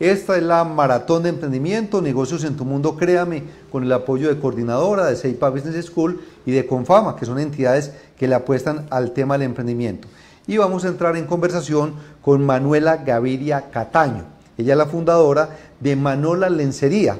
Esta es la maratón de emprendimiento, negocios en tu mundo, créame, con el apoyo de Coordinadora, de Seipa Business School y de Confama, que son entidades que le apuestan al tema del emprendimiento. Y vamos a entrar en conversación con Manuela Gaviria Cataño. Ella es la fundadora de Manola Lencería.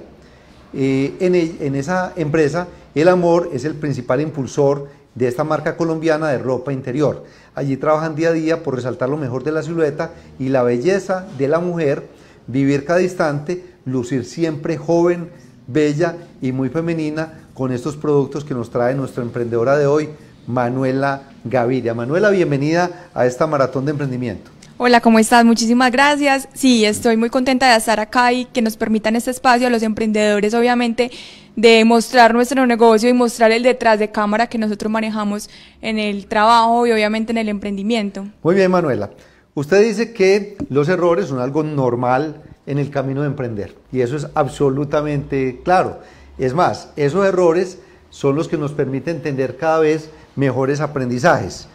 Eh, en esa empresa, el amor es el principal impulsor de esta marca colombiana de ropa interior. Allí trabajan día a día por resaltar lo mejor de la silueta y la belleza de la mujer vivir cada instante, lucir siempre joven, bella y muy femenina con estos productos que nos trae nuestra emprendedora de hoy, Manuela Gaviria. Manuela, bienvenida a esta maratón de emprendimiento. Hola, ¿cómo estás? Muchísimas gracias. Sí, estoy muy contenta de estar acá y que nos permitan este espacio a los emprendedores, obviamente, de mostrar nuestro negocio y mostrar el detrás de cámara que nosotros manejamos en el trabajo y obviamente en el emprendimiento. Muy bien, Manuela. Usted dice que los errores son algo normal en el camino de emprender y eso es absolutamente claro. Es más, esos errores son los que nos permiten entender cada vez mejores aprendizajes.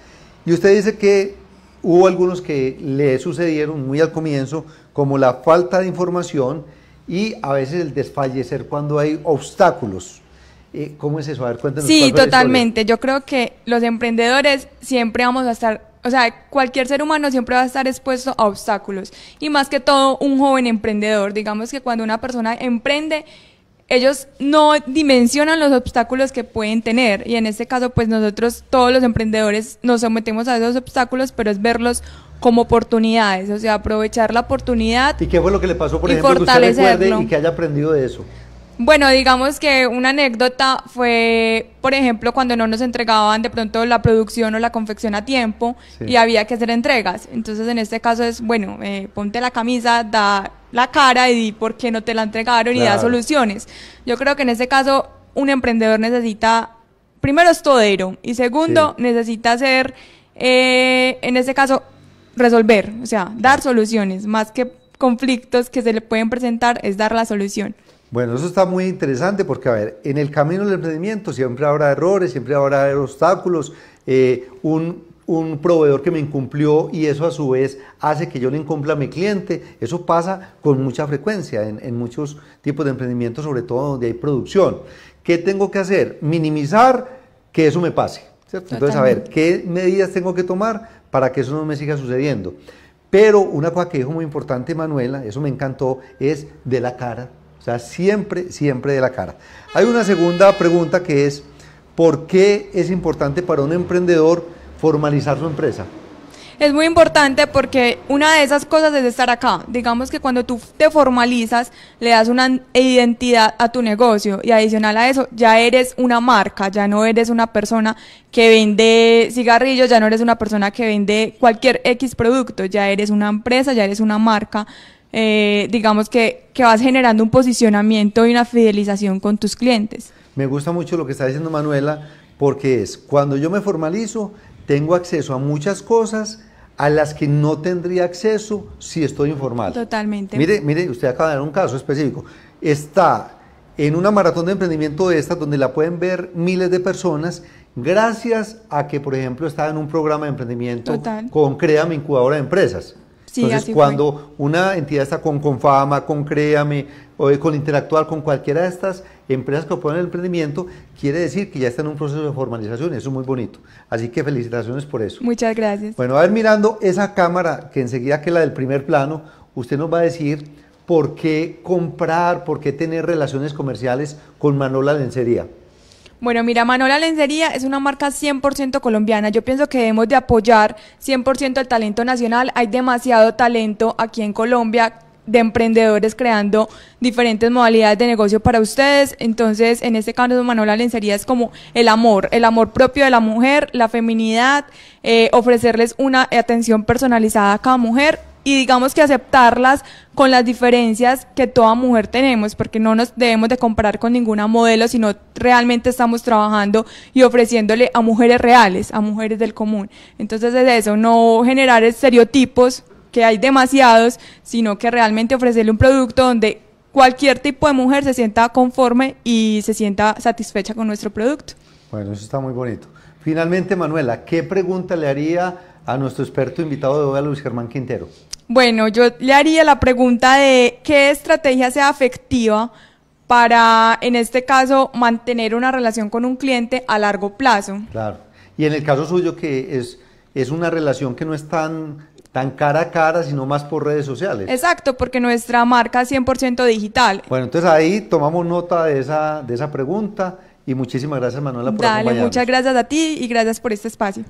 Y usted dice que hubo algunos que le sucedieron muy al comienzo, como la falta de información y a veces el desfallecer cuando hay obstáculos. Eh, ¿Cómo es eso? A ver, cuéntanos. Sí, totalmente. Yo creo que los emprendedores siempre vamos a estar o sea, cualquier ser humano siempre va a estar expuesto a obstáculos. Y más que todo, un joven emprendedor. Digamos que cuando una persona emprende, ellos no dimensionan los obstáculos que pueden tener. Y en este caso, pues nosotros, todos los emprendedores, nos sometemos a esos obstáculos, pero es verlos como oportunidades. O sea, aprovechar la oportunidad. ¿Y qué fue lo que le pasó, por ejemplo, usted y que haya aprendido de eso? Bueno, digamos que una anécdota fue, por ejemplo, cuando no nos entregaban de pronto la producción o la confección a tiempo y había que hacer entregas. Entonces, en este caso es, bueno, eh, ponte la camisa, da la cara y di por qué no te la entregaron y da soluciones. Yo creo que en este caso un emprendedor necesita, primero es todero y segundo necesita hacer, eh, en este caso, resolver, o sea, dar soluciones, más que conflictos que se le pueden presentar, es dar la solución. Bueno, eso está muy interesante porque, a ver, en el camino del emprendimiento siempre habrá errores, siempre habrá obstáculos, eh, un, proveedor que me incumplió y eso a su vez hace que yo le incumpla a mi cliente. Eso pasa con mucha frecuencia en, muchos tipos de emprendimientos, sobre todo donde hay producción. ¿Qué tengo que hacer? Minimizar que eso me pase. Entonces, a ver, ¿qué medidas tengo que tomar para que eso no me siga sucediendo? Pero una cosa que dijo muy importante Manuela, eso me encantó, es de la cara o sea, siempre, siempre de la cara. Hay una segunda pregunta que es, ¿por qué es importante para un emprendedor formalizar su empresa? Es muy importante porque una de esas cosas es estar acá. Digamos que cuando tú te formalizas, le das una identidad a tu negocio y adicional a eso, ya eres una marca, ya no eres una persona que vende cigarrillos, ya no eres una persona que vende cualquier X producto, ya eres una empresa, ya eres una marca eh, digamos que, que vas generando un posicionamiento y una fidelización con tus clientes. Me gusta mucho lo que está diciendo Manuela, porque es, cuando yo me formalizo, tengo acceso a muchas cosas a las que no tendría acceso si estoy informal. Totalmente. Mire, mire, usted acaba de dar un caso específico. Está en una maratón de emprendimiento de estas donde la pueden ver miles de personas gracias a que, por ejemplo, está en un programa de emprendimiento con Crea incubadora de empresas. Entonces, cuando una entidad está con Confama, con Créame, o con interactuar con cualquiera de estas empresas que oponen el emprendimiento, quiere decir que ya está en un proceso de formalización. Eso es muy bonito. Así que felicitaciones por eso. Muchas gracias. Bueno, a ver, mirando esa cámara, que enseguida que es la del primer plano, usted nos va a decir por qué comprar, por qué tener relaciones comerciales con Manola Lencería. Bueno, mira, Manola Lencería es una marca 100% colombiana. Yo pienso que debemos de apoyar 100% el talento nacional. Hay demasiado talento aquí en Colombia de emprendedores creando diferentes modalidades de negocio para ustedes. Entonces, en este caso, Manola Lencería es como el amor, el amor propio de la mujer, la feminidad, eh, ofrecerles una atención personalizada a cada mujer y digamos que aceptarlas con las diferencias que toda mujer tenemos, porque no nos debemos de comparar con ninguna modelo, sino realmente estamos trabajando y ofreciéndole a mujeres reales, a mujeres del común. Entonces es eso, no generar estereotipos que hay demasiados, sino que realmente ofrecerle un producto donde cualquier tipo de mujer se sienta conforme y se sienta satisfecha con nuestro producto. Bueno, eso está muy bonito. Finalmente, Manuela, ¿qué pregunta le haría a nuestro experto invitado de hoy, Luis Germán Quintero? Bueno, yo le haría la pregunta de qué estrategia sea efectiva para, en este caso, mantener una relación con un cliente a largo plazo. Claro. Y en el caso suyo, que es, es una relación que no es tan, tan cara a cara, sino más por redes sociales. Exacto, porque nuestra marca es 100% digital. Bueno, entonces ahí tomamos nota de esa, de esa pregunta y muchísimas gracias, Manuela, por Dale, muchas gracias a ti y gracias por este espacio.